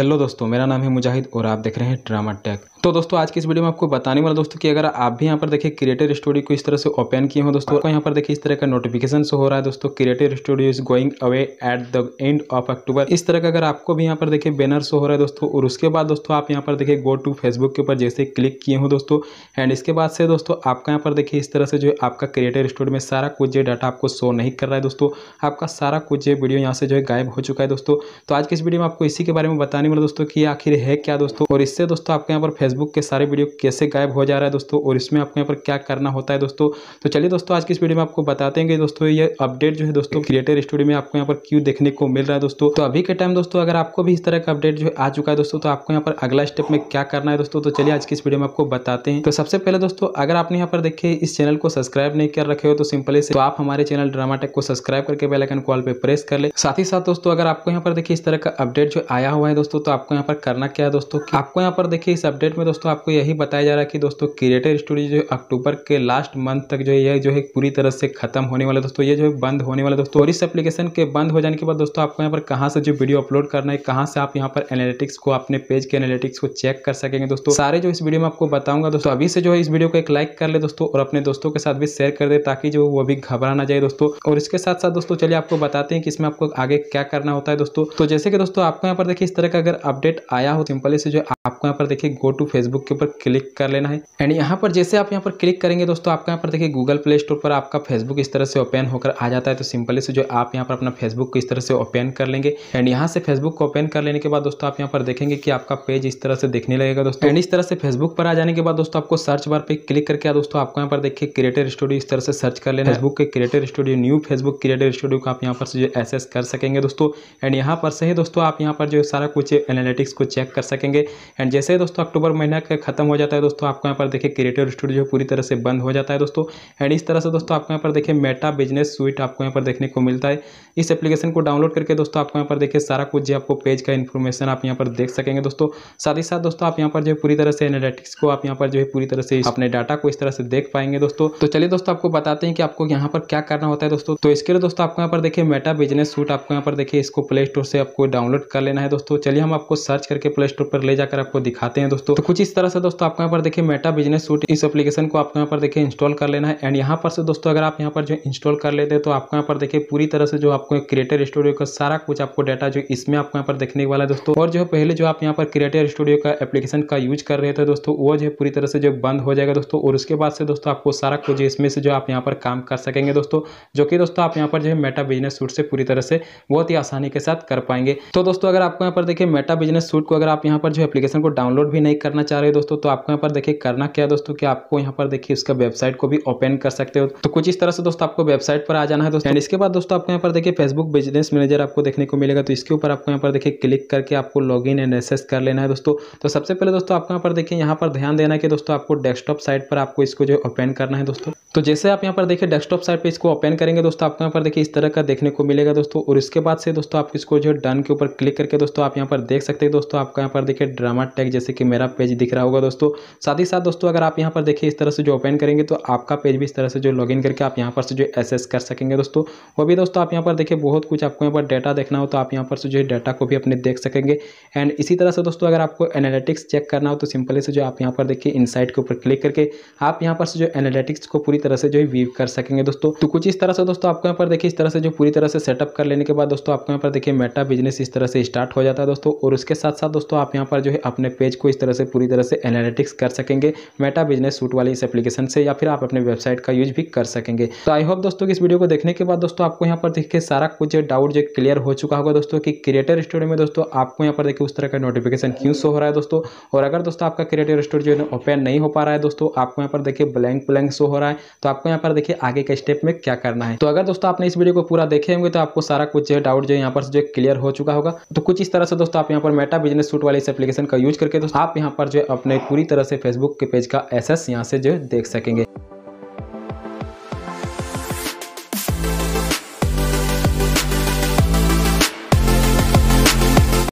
hello दोस्तों मेरा नाम है मुजाहिद और आप देख रहे हैं ड्रामा टेक तो दोस्तों आज की इस वीडियो में आपको बताने वाला दोस्तों कि अगर आप भी यहाँ पर देखिए क्रिएटर स्टूडियो को इस तरह से ओपन किए हो दोस्तों यहाँ पर देखिए इस तरह का नोटिफिकेशन हो रहा है दोस्तों creator studio is going away at the end of October इस तरह का अगर आपको भी यहाँ पर देखिए बैनर शो हो रहा है दोस्तों और उसके बाद दोस्तों आप यहाँ पर देखिए गो टू फेसबुक के ऊपर जैसे क्लिक किए हो दोस्तों एंड इसके बाद से दोस्तों आपका यहाँ पर देखिए इस तरह से जो है आपका क्रिएटर स्टूडियो में सारा कुछ जो डाटा आपको शो नहीं कर रहा है दोस्तों आपका सारा कुछ जो वीडियो यहाँ से जो है गायब हो चुका है दोस्तों तो आज की इस वीडियो में आपको इसी के बारे में बताने वाला दोस्तों की आखिर है क्या दोस्तों और इससे दोस्तों आपके यहाँ पर फेसबुक के सारे वीडियो कैसे गायब हो जा रहा है दोस्तों और इसमें आपको यहाँ पर क्या करना होता है दोस्तों तो चलिए दोस्तों आज की इस वीडियो में आपको बताते हैं दोस्तों ये अपडेट जो है दोस्तों क्रिएटर स्टूडियो में आपको यहाँ पर क्यों देखने को मिल रहा है दोस्तों तो अभी के टाइम दोस्तों अगर आपको भी इस तरह का अपडेट जो है आ चुका है दोस्तों तो आपको यहाँ पर अगला स्टेप में क्या करना है दोस्तों तो चलिए आज की इस वीडियो में आपको बताते हैं तो सबसे पहले दोस्तों अगर आपने यहाँ पर देखिए इस चैनल को सब्सक्राइब नहीं कर रखे हो तो सिंपली से तो आप हमारे चैनल ड्रामाटेक को सब्सक्राइब करके बेलाइकन कॉल पर प्रेस कर ले साथ ही साथ दोस्तों अगर आपको यहाँ पर देखिए इस तरह का अपडेट जो आया हुआ है दोस्तों तो आपको यहाँ पर करना क्या है दोस्तों आपको यहाँ पर देखिए इस अपडेट में दोस्तों आपको यही बताया जा रहा है कि दोस्तों क्रिएटर स्टूडियो जो है अक्टूबर के लास्ट मंथ तक जो है यह जो है पूरी तरह से खत्म होने वाला दोस्तों ये जो है बंद होने वाला दोस्तों और इस एप्लीकेशन के बंद हो जाने के बाद दोस्तों आपको यहाँ पर कहाँ से जो वीडियो अपलोड करना है कहाँ से आप यहाँ पर एनालिटिक्स को अपने पेज के एनालिटिक्स को चेक कर सकेंगे दोस्तों सारे जो इस वीडियो में आपको बताऊंगा दोस्तों अभी से जो है इस वीडियो को एक लाइक कर ले दोस्तों और अपने दोस्तों के साथ भी शेयर कर दे ताकि जो वो भी घबरा ना जाए दोस्तों और इसके साथ साथ दोस्तों चलिए आपको बताते हैं कि इसमें आपको आगे क्या करना होता है दोस्तों तो जैसे कि दोस्तों आपको यहाँ पर देखिए इस तरह का अगर अपडेट आया हो सिंपली से जो आपको यहाँ पर देखिए गो टू फेसबुक के ऊपर क्लिक कर लेना है एंड यहाँ पर जैसे आप यहाँ पर क्लिक करेंगे दोस्तों आपका यहाँ पर देखिए गूगल प्ले स्टोर पर आपका फेसबुक इस तरह से ओपन होकर आ जाता है तो सिंपली से जो आप यहाँ पर अपना फेसबुक को इस तरह से ओपन कर लेंगे एंड यहाँ से फेसबुक को ओपन कर लेने के बाद दोस्तों आप यहाँ पर देखेंगे कि आपका पेज इस तरह से दिखने लगेगा दोस्तों एंड इस तरह से फेसबुक पर आ जाने के बाद दोस्तों आपको सर्च बार पर क्लिक करके दोस्तों आपको यहाँ पर देखिए क्रिएटर स्टूडियो इस तरह से सर्च कर लेना फेसबुक के creator studio new Facebook creator studio को आप यहाँ पर से जो एसेस कर सकेंगे दोस्तों एंड यहाँ पर से ही दोस्तों आप यहाँ पर जो सारा कुछ एनालिटिक्स को चेक कर सकेंगे एंड जैसे ही दोस्तों अक्टूबर महीना का खत्म हो जाता है दोस्तों आपको यहाँ पर देखिए क्रिएटर स्टूडियो पूरी तरह से बंद हो जाता है दोस्तों एंड इस तरह से दोस्तों आपको यहाँ पर देखिए मेटा बिजनेस स्वीट आपको यहाँ पर देखने को मिलता है इस एप्लीकेशन को डाउनलोड करके दोस्तों आपको यहाँ पर देखिए सारा कुछ जो आपको पेज का इन्फॉर्मेशन आप यहाँ पर देख सकेंगे दोस्तों साथ ही साथ दोस्तों आप यहाँ पर जो पूरी तरह से एनालिटिक्स को आप यहाँ पर जो है पूरी तरह से अपने डाटा को इस तरह से देख पाएंगे दोस्तों तो चलिए दोस्तों आपको बताते हैं कि आपको यहाँ पर क्या करना होता है दोस्तों तो इसके लिए दोस्तों आपको यहाँ पर देखिए मेटा बिजनेस सूट आपको यहाँ पर देखिए इसको प्ले स्टोर से आपको डाउनलोड कर लेना है दोस्तों चलिए हम आपको सर्च करके प्ले स्टोर पर ले जाकर आपको दिखाते हैं दोस्तों तो कुछ इस तरह से दोस्तों आपको यहाँ पर देखिए मेटा बिजनेस सूट इस एप्लीकेशन को आपको यहाँ पर देखिए इंस्टॉल कर लेना है एंड यहाँ पर से दोस्तों अगर आप यहाँ पर जो इंस्टॉल कर लेते हैं तो आपको यहाँ पर देखिए पूरी तरह से जो आपको क्रिएटर स्टूडियो का सारा कुछ आपको डाटा जो इसमें आपको यहाँ पर देखने वाला है दोस्तों और जो पहले जो आप यहाँ पर क्रिएटर स्टूडियो का एप्लीकेशन का यूज कर रहे थे दोस्तों वो जो पूरी तरह से जो बंद हो जाएगा दोस्तों और उसके बाद से दोस्तों आपको सारा कुछ इसमें से जो आप यहाँ पर काम कर सकेंगे दोस्तों जो कि दोस्तों आप यहाँ पर जो है मेटा बिजनेस सूट से पूरी तरह से बहुत ही आसानी के साथ कर पाएंगे तो दोस्तों अगर आपको यहाँ पर देखिए मेटा बिजनेस सूट को अगर आप यहाँ पर जो एप्लीकेशन को डाउनलोड भी नहीं करना करना चाह रहे हो दोस्तों तो आपको यहाँ पर देखिए करना क्या दोस्तों कि आपको यहाँ पर देखिए इसका वेबसाइट को भी ओपन कर सकते हो तो कुछ इस तरह से दोस्तों आपको वेबसाइट पर आ जाना है दोस्तों एंड इसके बाद दोस्तों आपको यहाँ पर देखिए फेसबुक बिजनेस मैनेजर आपको देखने को मिलेगा तो इसके ऊपर आपको यहाँ पर देखिए क्लिक करके आपको लॉग इन एंड एसेस कर लेना है दोस्तों तो सबसे पहले दोस्तों आपको यहाँ पर देखिए यहाँ पर ध्यान देना है कि दोस्तों आपको डेस्कटॉप साइट पर आपको इसको जो ओपन करना है दोस्तों तो जैसे आप यहाँ पर देखिए डेस्कटॉप साइड पे इसको ओपन करेंगे दोस्तों आपको यहाँ पर देखिए इस तरह का देखने को मिलेगा दोस्तों और इसके बाद से दोस्तों आप इसको जो है डन के ऊपर क्लिक करके दोस्तों आप यहाँ पर देख सकते हैं दोस्तों आपका यहाँ पर देखिए ड्रामा टैग जैसे कि मेरा पेज दिख रहा होगा दोस्तों साथ ही साथ दोस्तों अगर आप यहाँ पर देखिए इस तरह से जो ओपन करेंगे तो आपका पेज भी इस तरह से जो लॉग करके आप यहाँ पर से जो एसेस कर सकेंगे दोस्तों वो भी दोस्तों आप यहाँ पर देखिए बहुत कुछ आपको यहाँ पर डेटा देखना हो तो आप यहाँ पर से जो है डाटा को भी अपने देख सकेंगे एंड इसी तरह से दोस्तों अगर आपको एनालिटिक्स चेक करना हो तो सिंपली से जो आप यहाँ पर देखिए इनसाइट के ऊपर क्लिक करके आप यहाँ पर से जो एनालिटिक्स को पूरी तरह से जो है वीव कर सकेंगे दोस्तों तो कुछ इस तरह से दोस्तों आपको यहाँ पर देखिए इस तरह से जो पूरी तरह से सेटअप कर लेने के बाद दोस्तों आपको यहाँ पर देखिए मेटा बिजनेस इस तरह से स्टार्ट हो जाता है दोस्तों और उसके साथ साथ दोस्तों आप यहाँ पर जो है अपने पेज को इस तरह से पूरी तरह से एनालिटिक्स कर सकेंगे मेटा बिजनेस सूट वाली इस एप्लीकेशन से या फिर आप अपने वेबसाइट का यूज भी कर सकेंगे तो आई होप दोस्तों इस वीडियो को देखने के बाद दोस्तों आपको यहाँ पर देखिए सारा कुछ डाउट जो क्लियर हो चुका होगा दोस्तों की क्रिएटर स्टोर में दोस्तों आपको यहाँ पर देखिए उस तरह का नोटिफिकेशन क्यों शो हो रहा है दोस्तों और अगर दोस्तों आपका क्रिएटर स्टोर जो है ओपन नहीं हो पा रहा है दोस्तों आपको यहाँ पर देखिए ब्लैंक ब्लैंक शो हो रहा है तो आपको यहाँ पर देखिए आगे के स्टेप में क्या करना है तो अगर दोस्तों आपने इस वीडियो को पूरा देखे होंगे तो आपको सारा कुछ जो है डाउट जो है यहाँ पर जो क्लियर हो चुका होगा तो कुछ इस तरह से दोस्तों आप यहाँ पर मेटा बिजनेस सूट वाले इस एप्लीकेशन का यूज करके दोस्तों आप यहाँ पर जो है अपने पूरी तरह से फेसबुक के पेज का एसेस यहाँ से जो है देख सकेंगे